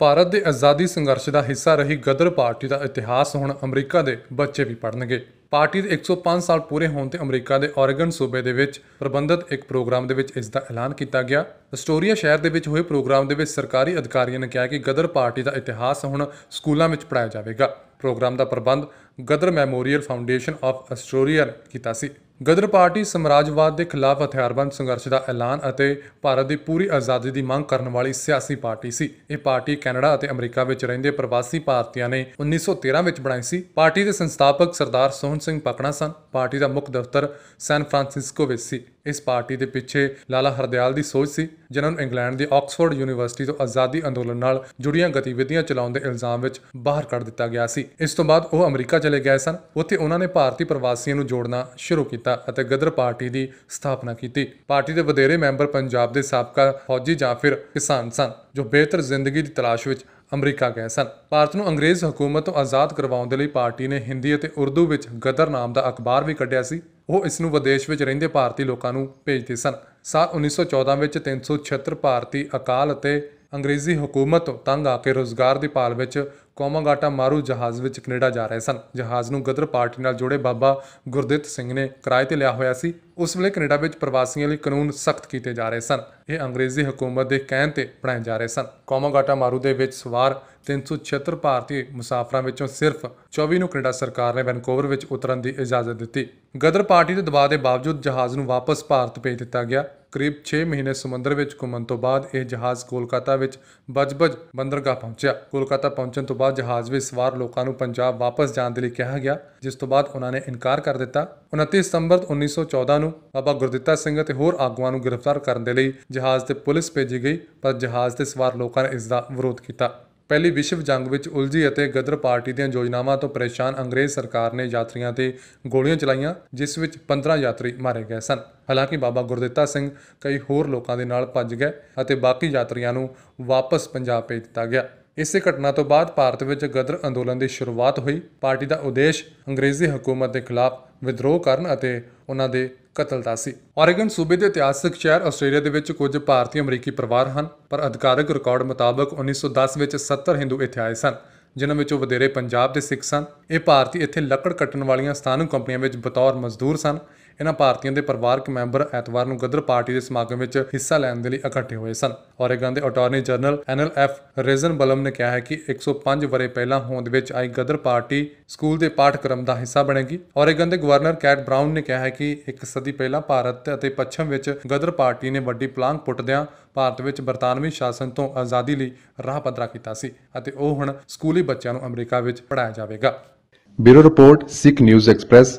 ਭਾਰਤ ਦੇ ਆਜ਼ਾਦੀ ਸੰਘਰਸ਼ ਦਾ ਹਿੱਸਾ ਰਹੀ ਗਦਰ ਪਾਰਟੀ ਦਾ ਇਤਿਹਾਸ ਹੁਣ ਅਮਰੀਕਾ ਦੇ ਬੱਚੇ ਵੀ ਪੜ੍ਹਨਗੇ ਪਾਰਟੀ ਦੇ 105 ਸਾਲ ਪੂਰੇ ਹੋਣ ਤੇ ਅਮਰੀਕਾ ਦੇ ਔਰੇਗਨ ਸੂਬੇ ਦੇ ਵਿੱਚ ਪ੍ਰਬੰਧਿਤ ਇੱਕ ਪ੍ਰੋਗਰਾਮ ਦੇ ਵਿੱਚ ਇਸ ਦਾ ਐਲਾਨ ਕੀਤਾ ਗਿਆ ਅਸਟੋਰੀਆ ਸ਼ਹਿਰ ਦੇ ਵਿੱਚ ਹੋਏ ਪ੍ਰੋਗਰਾਮ ਦੇ ਵਿੱਚ ਸਰਕਾਰੀ ਅਧਿਕਾਰੀਆਂ ਨੇ ਕਿਹਾ ਕਿ ਗਦਰ ਪਾਰਟੀ ਦਾ ਇਤਿਹਾਸ ਹੁਣ ਸਕੂਲਾਂ ਵਿੱਚ ਪੜਾਇਆ ਜਾਵੇਗਾ ਪ੍ਰੋਗਰਾਮ ਦਾ ਪ੍ਰਬੰਧ Ghadar memorial foundation of Astoria ਨੇ ਕੀਤਾ ਸੀ ਗਦਰ ਪਾਰਟੀ ਸਮਰਾਜਵਾਦ ਦੇ ਖਿਲਾਫ ਹਥਿਆਰਬੰਦ ਸੰਘਰਸ਼ ਦਾ ਐਲਾਨ ਅਤੇ ਭਾਰਤ ਦੀ ਪੂਰੀ ਆਜ਼ਾਦੀ ਦੀ ਮੰਗ ਕਰਨ ਵਾਲੀ ਸਿਆਸੀ ਪਾਰਟੀ ਸੀ ਇਹ ਪਾਰਟੀ ਕੈਨੇਡਾ ਅਤੇ ਅਮਰੀਕਾ ਵਿੱਚ ਰਹਿੰਦੇ ਪ੍ਰਵਾਸੀ ਭਾਰਤੀਆਂ ਨੇ 1913 ਵਿੱਚ ਬਣਾਈ ਸੀ ਪਾਰਟੀ ਦੇ ਸੰਸਥਾਪਕ ਸਰਦਾਰ ਸੋਹਣ ਸਿੰਘ ਪਕਣਾ ਸਨ ਪਾਰਟੀ ਦਾ ਮੁੱਖ ਦਫ਼ਤਰ ਸੈਨ ਫਰਾਂਸਿਸਕੋ ਵਿੱਚ ਸੀ ਇਸ ਪਾਰਟੀ ਦੇ ਪਿੱਛੇ ਲਾਲਾ ਹਰਦਿਆਲ ਦੀ ਸੋਚ ਸੀ ਜਿਨ੍ਹਾਂ ਨੂੰ ਇੰਗਲੈਂਡ ਦੀ ਆਕਸਫੋਰਡ ਯੂਨੀਵਰਸਿਟੀ ਤੋਂ ਆਜ਼ਾਦੀ ਅੰਦੋਲਨ ਨਾਲ ਜੁੜੀਆਂ ਗਤੀਵਿਧੀਆਂ ਚਲਾਉਣ ਦੇ ਇਲਜ਼ਾਮ ਵਿੱਚ ਬਾਹਰ ਕੱਢ ਦਿੱਤਾ ਗਿਆ ਸੀ ਇਸ ਤੋਂ ਬਾਅਦ ਉਹ ਅਮਰੀਕਾ ਚਲੇ ਗਏ ਸਨ ਉੱਥੇ ਉਹਨਾਂ ਨੇ ਭਾਰਤੀ ਪ੍ਰਵਾਸੀਆਂ ਨੂੰ ਜੋੜਨਾ ਸ਼ੁਰੂ ਕੀਤਾ ਕੀਤਾ ਅਤੇ ਗਦਰ ਪਾਰਟੀ ਦੀ ਸਥਾਪਨਾ ਕੀਤੀ ਪਾਰਟੀ ਦੇ ਵਧੇਰੇ ਮੈਂਬਰ ਪੰਜਾਬ ਦੇ ਸਾਬਕਾ ਫੌਜੀ ਜਾਂ ਫਿਰ ਕਿਸਾਨ ਸਨ ਜੋ ਬਿਹਤਰ ਜ਼ਿੰਦਗੀ ਦੀ ਤਲਾਸ਼ ਵਿੱਚ ਅਮਰੀਕਾ ਗਏ ਸਨ ਭਾਰਤ ਨੂੰ ਅੰਗਰੇਜ਼ ਹਕੂਮਤ ਤੋਂ ਆਜ਼ਾਦ ਕਰਵਾਉਣ ਦੇ ਲਈ ਪਾਰਟੀ ਨੇ ਹਿੰਦੀ ਅਤੇ ਉਰਦੂ ਵਿੱਚ ਗਦਰ ਨਾਮ ਦਾ ਅਖਬਾਰ ਵੀ ਕੱਢਿਆ ਸੀ ਉਹ ਇਸ ਨੂੰ ਵਿਦੇਸ਼ ਵਿੱਚ ਰਹਿੰਦੇ ਭਾਰਤੀ ਲੋਕਾਂ ਨੂੰ ਭੇਜਦੇ ਸਨ ਸਾਲ 1914 ਵਿੱਚ 376 ਭਾਰਤੀ ਅਕਾਲ ਅਤੇ ਅੰਗਰੇਜ਼ੀ ਹਕੂਮਤ ਤੋਂ ਤੰਗ ਆ ਕੇ ਰੋਜ਼ਗਾਰ ਦੀ ਭਾਲ ਵਿੱਚ ਕੋਮਾਗਾਟਾ ਮਾਰੂ ਜਹਾਜ਼ ਵਿੱਚ ਕੈਨੇਡਾ ਜਾ ਰਹੇ ਸਨ ਜਹਾਜ਼ ਨੂੰ ਗਦਰ ਪਾਰਟੀ ਨਾਲ ਜੁੜੇ ਬਾਬਾ ਗੁਰਦਿੱਤ ਸਿੰਘ ਨੇ ਕਿਰਾਏ ਤੇ ਲਿਆ ਹੋਇਆ ਸੀ ਉਸ ਵੇਲੇ ਕੈਨੇਡਾ ਵਿੱਚ ਪ੍ਰਵਾਸੀਆਂ ਲਈ ਕਾਨੂੰਨ ਸਖਤ ਕੀਤੇ ਜਾ ਰਹੇ ਸਨ ਇਹ ਅੰਗਰੇਜ਼ੀ ਹਕੂਮਤ ਦੇ ਕਹਿਣ ਤੇ ਬਣਾਏ ਜਾ ਰਹੇ ਸਨ ਕੋਮਾਗਾਟਾ ਮਾਰੂ ਦੇ ਵਿੱਚ ਸਵਾਰ 376 ਭਾਰਤੀ ਮੁਸਾਫਰਾਂ ਵਿੱਚੋਂ ਸਿਰਫ 24 ਨੂੰ ਕੈਨੇਡਾ ਸਰਕਾਰ ਨੇ ਵੈਨਕੂਵਰ ਵਿੱਚ ਉਤਰਨ ਦੀ ਇਜਾਜ਼ਤ ਦਿੱਤੀ ਗਦਰ ਪਾਰਟੀ ਦੇ ਦਬਾਅ ਦੇ ਬਾਵਜੂਦ ਜਹਾਜ਼ ਨੂੰ ਵਾਪਸ ਭਾਰਤ ਭੇਜ ਦਿੱਤਾ ਗਿਆ ਕਰੀਬ 6 ਮਹੀਨੇ ਸਮੁੰਦਰ ਵਿੱਚ ਘੁੰਮਣ ਤੋਂ ਬਾਅਦ ਇਹ ਜਹਾਜ਼ ਕੋਲਕਾਤਾ ਵਿੱਚ ਬਜਬਜ ਬੰਦਰਗਾਹ ਪਹੁੰਚਿਆ ਕੋਲਕਾਤਾ ਪਹੁੰਚਣ ਤੋਂ ਬਾਅਦ ਜਹਾਜ਼ ਵਿੱਚ ਸਵਾਰ ਲੋਕਾਂ ਨੂੰ ਪੰਜਾਬ ਵਾਪਸ ਜਾਣ ਦੇ ਲਈ ਕਿਹਾ ਗਿਆ ਜਿਸ ਤੋਂ ਬਾਅਦ ਉਹਨਾਂ ਨੇ ਇਨਕਾਰ ਕਰ ਦਿੱਤਾ 29 ਸਤੰਬਰ 1914 ਨੂੰ ਬਾਬਾ ਗੁਰਦਿੱਤਾ ਸਿੰਘ ਅਤੇ ਹੋਰ ਆਗੂਆਂ ਨੂੰ ਗ੍ਰਿਫਤਾਰ ਕਰਨ ਦੇ ਲਈ ਜਹਾਜ਼ ਤੇ ਪੁਲਿਸ ਭੇਜੀ ਗਈ ਪਰ ਜਹਾਜ਼ ਤੇ ਸਵਾਰ ਲੋਕਾਂ ਨੇ ਇਸ ਦਾ ਵਿਰੋਧ ਕੀਤਾ ਪਹਿਲੀ ਵਿਸ਼ਵ ਜੰਗ ਵਿੱਚ ਉਲਝੀ ਅਤੇ ਗਦਰ ਪਾਰਟੀ ਦੀਆਂ ਯੋਜਨਾਵਾਂ ਤੋਂ ਪਰੇਸ਼ਾਨ ਅੰਗਰੇਜ਼ ਸਰਕਾਰ ਨੇ ਯਾਤਰੀਆਂ ਤੇ ਗੋਲੀਆਂ ਚਲਾਈਆਂ ਜਿਸ ਵਿੱਚ 15 ਯਾਤਰੀ ਮਾਰੇ ਗਏ ਸਨ ਹਾਲਾਂਕਿ ਬਾਬਾ ਗੁਰਦਿੱਤਾ ਸਿੰਘ ਕਈ ਹੋਰ ਲੋਕਾਂ ਦੇ ਨਾਲ ਭੱਜ ਗਏ ਅਤੇ ਬਾਕੀ ਯਾਤਰੀਆਂ ਨੂੰ ਵਾਪਸ ਪੰਜਾਬ ਭੇਜ ਦਿੱਤਾ ਗਿਆ ਇਸੇ ਘਟਨਾ ਤੋਂ ਬਾਅਦ ਭਾਰਤ ਵਿੱਚ ਗਦਰ ਅੰਦੋਲਨ ਦੀ ਸ਼ੁਰੂਆਤ ਹੋਈ ਪਾਰਟੀ ਦਾ ਉਦੇਸ਼ ਅੰਗਰੇਜ਼ੀ ਹਕੂਮਤ ਦੇ ਖਿਲਾਫ ਵਿਦਰੋਹ ਕਰਨ ਅਤੇ ਉਹਨਾਂ ਦੇ ਕਤਲ ਦਾ ਸੀ ਓਰੇਗਨ ਸੂਬੇ ਦੇ ਇਤਿਹਾਸਕ ਸ਼ਹਿਰ ਆਸਟ੍ਰੇਲੀਆ ਦੇ ਵਿੱਚ ਕੁਝ ਭਾਰਤੀ ਅਮਰੀਕੀ ਪਰਿਵਾਰ ਹਨ ਪਰ ਅਧਿਕਾਰਕ ਰਿਕਾਰਡ ਮੁਤਾਬਕ 1910 ਵਿੱਚ 70 ਹਿੰਦੂ ਇੱਥੇ ਆਏ ਸਨ ਜਿਨ੍ਹਾਂ ਵਿੱਚੋਂ ਵਧੇਰੇ ਪੰਜਾਬ ਦੇ ਸਿੱਖ ਸਨ ਇਹ ਭਾਰਤੀ ਇੱਥੇ ਲੱਕੜ ਕੱਟਣ ਵਾਲੀਆਂ ਸਥਾਨਕ ਕੰਪਨੀਆਂ ਵਿੱਚ ਬਤੌਰ ਮਜ਼ਦੂਰ ਸਨ ਇਹਨਾਂ ਭਾਰਤੀਆਂ ਦੇ ਪਰਿਵਾਰਕ ਮੈਂਬਰ ਐਤਵਾਰ ਨੂੰ ਗਦਰ ਪਾਰਟੀ ਦੇ ਸਮਾਗਮ ਵਿੱਚ ਹਿੱਸਾ ਲੈਣ ਦੇ ਲਈ ਇਕੱਠੇ ਹੋਏ ਸਨ ਔਰੇਗਨ ਦੇ attorney general NLF F Blum ਨੇ ਕਿਹਾ ਹੈ ਕਿ 105 ਵਰੇ ਪਹਿਲਾਂ ਹੋਂਦ ਵਿੱਚ ਆਈ ਗਦਰ ਪਾਰਟੀ ਸਕੂਲ ਦੇ ਪਾਠਕ੍ਰਮ ਦਾ ਹਿੱਸਾ ਬਣੇਗੀ ਔਰੇਗਨ ਦੇ ਗਵਰਨਰ ਕੈਟ ਬ੍ਰਾਊਨ ਨੇ ਕਿਹਾ ਹੈ ਕਿ ਇੱਕ ਸਦੀ ਪਹਿਲਾਂ ਭਾਰਤ ਅਤੇ ਪੱਛਮ ਵਿੱਚ ਗਦਰ ਪਾਰਟੀ ਨੇ ਵੱਡੀ ਪਲਾਂਗ ਪੁੱਟਦਿਆਂ ਭਾਰਤ ਵਿੱਚ ਬਰਤਾਨਵੀ ਸ਼ਾਸਨ ਤੋਂ ਆਜ਼ਾਦੀ ਲਈ ਰਾਹ ਪੱਧਰਾ ਕੀਤਾ ਸੀ ਅਤੇ ਉਹ ਹੁਣ ਸਕੂਲੀ ਬੱਚਿਆਂ ਨੂੰ ਅਮਰੀਕਾ ਵਿੱਚ ਪੜਾਇਆ ਜਾਵੇਗਾ bureau report Sikh news express